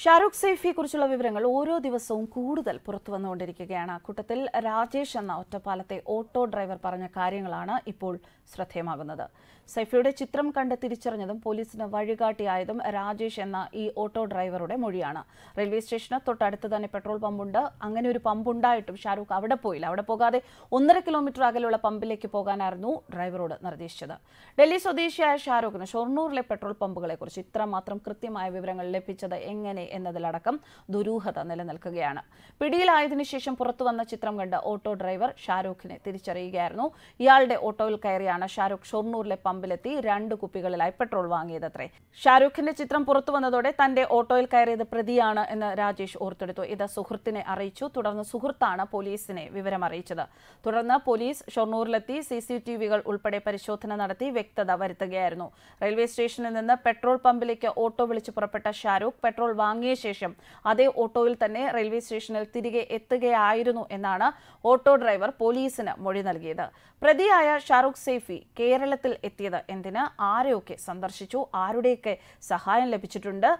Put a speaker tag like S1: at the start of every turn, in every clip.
S1: ഷാരൂഖ് കുറിച്ചുള്ള വിവരങ്ങൾ ഓരോ ദിവസവും കൂടുതൽ പുറത്തു വന്നുകൊണ്ടിരിക്കുകയാണ് കൂട്ടത്തിൽ രാജേഷ് എന്ന ഒറ്റപ്പാലത്തെ ഓട്ടോ ഡ്രൈവർ പറഞ്ഞ കാര്യങ്ങളാണ് ഇപ്പോൾ ശ്രദ്ധേയമാകുന്നത് സെയ്ഫിയുടെ ചിത്രം കണ്ട് തിരിച്ചറിഞ്ഞതും പോലീസിന് വഴികാട്ടിയായതും രാജേഷ് എന്ന ഈ ഓട്ടോ ഡ്രൈവറുടെ മൊഴിയാണ് റെയിൽവേ സ്റ്റേഷന് തൊട്ടടുത്ത് തന്നെ പെട്രോൾ പമ്പുണ്ട് അങ്ങനെ ഒരു പമ്പ് ഉണ്ടായിട്ടും ഷാരൂഖ് അവിടെ പോയില്ല അവിടെ പോകാതെ ഒന്നര കിലോമീറ്റർ അകലെയുള്ള പമ്പിലേക്ക് പോകാനായിരുന്നു ഡ്രൈവറോട് നിർദ്ദേശിച്ചത് ഡൽഹി സ്വദേശിയായ ഷാരൂഖിന് ഷൊർണൂറിലെ പെട്രോൾ പമ്പുകളെക്കുറിച്ച് ഇത്രമാത്രം കൃത്യമായ വിവരങ്ങൾ ലഭിച്ചത് എങ്ങനെ എന്നതിലടക്കം ദുരൂഹത നിലനിൽക്കുകയാണ് പിടിയിലായതിനു ശേഷം പുറത്തുവന്ന ചിത്രം കണ്ട് ഓട്ടോ ഡ്രൈവർ ഷാരൂഖിനെ തിരിച്ചറിയുകയായിരുന്നു ഇയാളുടെ ഓട്ടോയിൽ കയറിയാണ് ഷാരൂഖ് ഷൊർണൂരിലെ പമ്പിലെത്തി രണ്ട് കുപ്പികളിലായി പെട്രോൾ വാങ്ങിയതത്രേ ഷാരൂഖിന്റെ ചിത്രം പുറത്തു വന്നതോടെ തന്റെ ഓട്ടോയിൽ കയറിയത് പ്രതിയാണ് എന്ന് രാജേഷ് ഓർത്തെടുത്തു ഇത് സുഹൃത്തിനെ അറിയിച്ചു തുടർന്ന് സുഹൃത്താണ് പോലീസിനെ വിവരം അറിയിച്ചത് തുടർന്ന് പോലീസ് ഷൊർണൂരിലെത്തി സി സി ടി വികൾ ഉൾപ്പെടെ പരിശോധന നടത്തി വ്യക്തത വരുത്തുകയായിരുന്നു റെയിൽവേ സ്റ്റേഷനിൽ നിന്ന് പെട്രോൾ പമ്പിലേക്ക് ഓട്ടോ വിളിച്ച് പുറപ്പെട്ട ഷാരൂഖ് പെട്രോൾ വാങ്ങി വാങ്ങിയ അതേ ഓട്ടോയിൽ തന്നെ റെയിൽവേ സ്റ്റേഷനിൽ തിരികെ എത്തുകയായിരുന്നു എന്നാണ് ഓട്ടോ ഡ്രൈവർ പോലീസിന് മൊഴി നൽകിയത് പ്രതിയായ ഷാറുഖ് സേഫി കേരളത്തിൽ എത്തിയത് എന്തിന് ആരെയൊക്കെ സന്ദർശിച്ചു ആരുടെയൊക്കെ സഹായം ലഭിച്ചിട്ടുണ്ട്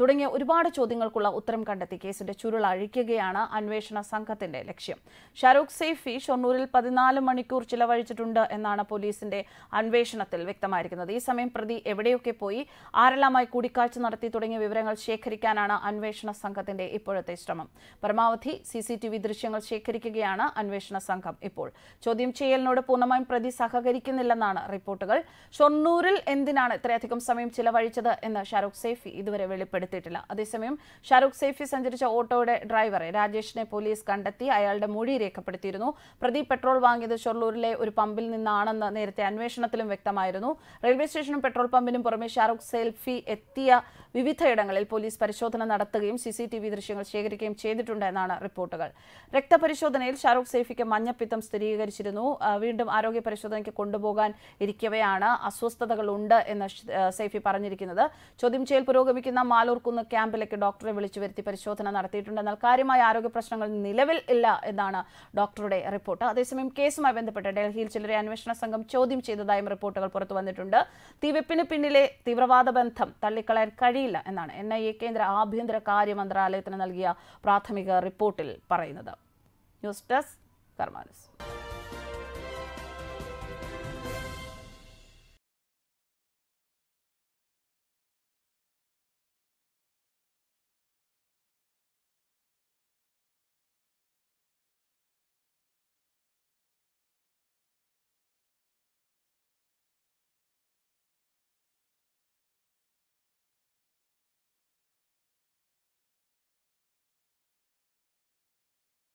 S1: തുടങ്ങിയ ഒരുപാട് ചോദ്യങ്ങൾക്കുള്ള ഉത്തരം കണ്ടെത്തി കേസിന്റെ ചുരുൾ അഴിക്കുകയാണ് അന്വേഷണ സംഘത്തിന്റെ ലക്ഷ്യം ഷാറൂഖ് സേഫി ഷൊർണൂരിൽ പതിനാല് മണിക്കൂർ ചിലവഴിച്ചിട്ടുണ്ട് എന്നാണ് പോലീസിന്റെ അന്വേഷണത്തിൽ വ്യക്തമായിരിക്കുന്നത് ഈ സമയം പ്രതി എവിടെയൊക്കെ പോയി ആരെല്ലാമായി കൂടിക്കാഴ്ച നടത്തി തുടങ്ങിയ വിവരങ്ങൾ ശേഖരിക്കും സംരക്ഷിക്കാനാണ് അന്വേഷണ സംഘത്തിന്റെ ഇപ്പോഴത്തെ ശ്രമം പരമാവധി സിസിടിവി ദൃശ്യങ്ങൾ ശേഖരിക്കുകയാണ് അന്വേഷണ സംഘം ഇപ്പോൾ ചോദ്യം ചെയ്യലിനോട് പൂർണ്ണമായും പ്രതി സഹകരിക്കുന്നില്ലെന്നാണ് റിപ്പോർട്ടുകൾ ഷൊർണൂരിൽ എന്തിനാണ് ഇത്രയധികം സമയം ചിലവഴിച്ചത് എന്ന് ഷാരൂഖ് സേഫി ഇതുവരെ വെളിപ്പെടുത്തിയിട്ടില്ല അതേസമയം ഷാരൂഖ് സേഫി സഞ്ചരിച്ച ഓട്ടോയുടെ ഡ്രൈവറെ രാജേഷിനെ പോലീസ് കണ്ടെത്തി അയാളുടെ മൊഴി രേഖപ്പെടുത്തിയിരുന്നു പ്രതി പെട്രോൾ വാങ്ങിയത് ഷൊർണൂരിലെ ഒരു പമ്പിൽ നിന്നാണെന്ന് നേരത്തെ അന്വേഷണത്തിലും വ്യക്തമായിരുന്നു റെയിൽവേ സ്റ്റേഷനും പെട്രോൾ പമ്പിനും പുറമെ ഷാരൂഖ് സേൽഫി എത്തിയ വിവിധയിടങ്ങളിൽ പോലീസ് പരിശോധന പരിശോധന നടത്തുകയും സിസിടിവി ദൃശ്യങ്ങൾ ശേഖരിക്കുകയും ചെയ്തിട്ടുണ്ട് എന്നാണ് റിപ്പോർട്ടുകൾ രക്തപരിശോധനയിൽ ഷാറൂഖ് സേഫിക്ക് മഞ്ഞപ്പിത്തം സ്ഥിരീകരിച്ചിരുന്നു വീണ്ടും ആരോഗ്യ പരിശോധനയ്ക്ക് കൊണ്ടുപോകാൻ ഇരിക്കവെയാണ് അസ്വസ്ഥതകൾ ഉണ്ട് എന്ന് സേഫി പറഞ്ഞിരിക്കുന്നത് ചോദ്യം ചെയ്യൽ പുരോഗമിക്കുന്ന മാലൂർക്കുന്ന് ക്യാമ്പിലേക്ക് ഡോക്ടറെ വിളിച്ചു വരുത്തി പരിശോധന നടത്തിയിട്ടുണ്ട് എന്നാൽ കാര്യമായ ആരോഗ്യ പ്രശ്നങ്ങൾ നിലവിൽ ഇല്ല എന്നാണ് ഡോക്ടറുടെ റിപ്പോർട്ട് അതേസമയം കേസുമായി ബന്ധപ്പെട്ട് ഡൽഹിയിൽ ചിലരെ അന്വേഷണ സംഘം ചോദ്യം ചെയ്തതായും റിപ്പോർട്ടുകൾ പുറത്തു വന്നിട്ടുണ്ട് തീവെപ്പിന് പിന്നിലെ തീവ്രവാദ ബന്ധം തള്ളിക്കളയാൻ കഴിയില്ല എന്നാണ് എൻ ഐ എ കേന്ദ്ര ആഭ്യന്തര കാര്യ മന്ത്രാലയത്തിന് നൽകിയ പ്രാഥമിക റിപ്പോർട്ടിൽ പറയുന്നത് ന്യൂസ് ഡെസ്ക് കർമാനസ്